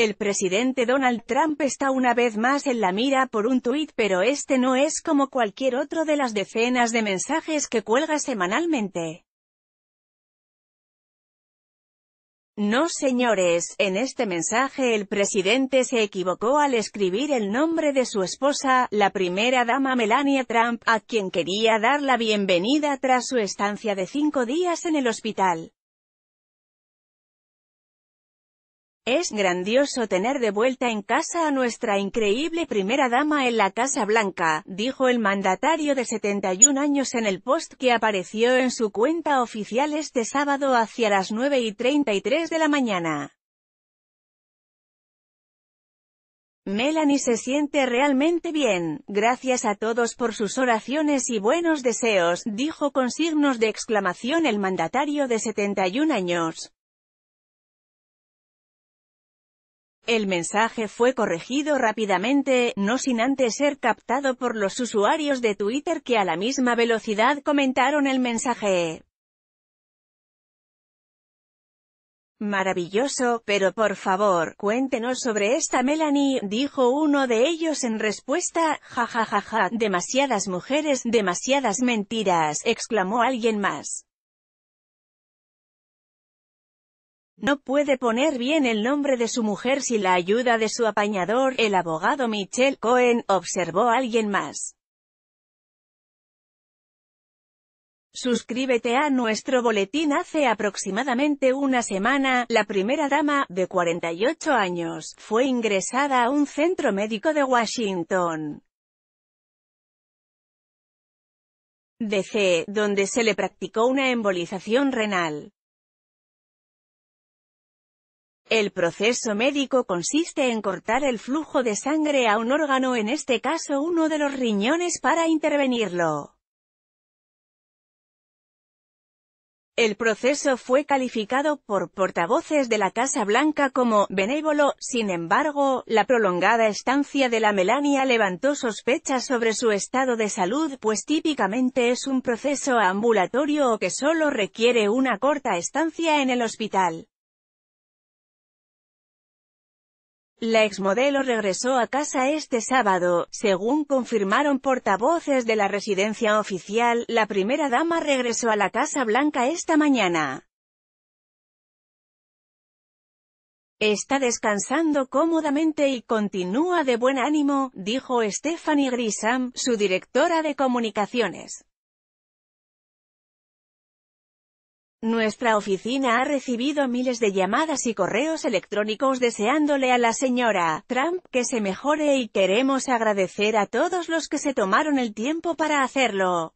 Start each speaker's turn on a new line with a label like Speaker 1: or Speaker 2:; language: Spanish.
Speaker 1: El presidente Donald Trump está una vez más en la mira por un tuit pero este no es como cualquier otro de las decenas de mensajes que cuelga semanalmente. No señores, en este mensaje el presidente se equivocó al escribir el nombre de su esposa, la primera dama Melania Trump, a quien quería dar la bienvenida tras su estancia de cinco días en el hospital. Es grandioso tener de vuelta en casa a nuestra increíble primera dama en la Casa Blanca, dijo el mandatario de 71 años en el post que apareció en su cuenta oficial este sábado hacia las 9 y 33 de la mañana. Melanie se siente realmente bien, gracias a todos por sus oraciones y buenos deseos, dijo con signos de exclamación el mandatario de 71 años. El mensaje fue corregido rápidamente, no sin antes ser captado por los usuarios de Twitter que a la misma velocidad comentaron el mensaje. Maravilloso, pero por favor, cuéntenos sobre esta Melanie, dijo uno de ellos en respuesta, jajajaja, ja, ja, ja, demasiadas mujeres, demasiadas mentiras, exclamó alguien más. No puede poner bien el nombre de su mujer sin la ayuda de su apañador, el abogado Michelle Cohen, observó alguien más. Suscríbete a nuestro boletín hace aproximadamente una semana, la primera dama, de 48 años, fue ingresada a un centro médico de Washington. DC, donde se le practicó una embolización renal. El proceso médico consiste en cortar el flujo de sangre a un órgano en este caso uno de los riñones para intervenirlo. El proceso fue calificado por portavoces de la Casa Blanca como «benévolo», sin embargo, la prolongada estancia de la Melania levantó sospechas sobre su estado de salud pues típicamente es un proceso ambulatorio o que solo requiere una corta estancia en el hospital. La exmodelo regresó a casa este sábado, según confirmaron portavoces de la residencia oficial, la primera dama regresó a la Casa Blanca esta mañana. Está descansando cómodamente y continúa de buen ánimo, dijo Stephanie Grisham, su directora de comunicaciones. Nuestra oficina ha recibido miles de llamadas y correos electrónicos deseándole a la señora Trump que se mejore y queremos agradecer a todos los que se tomaron el tiempo para hacerlo.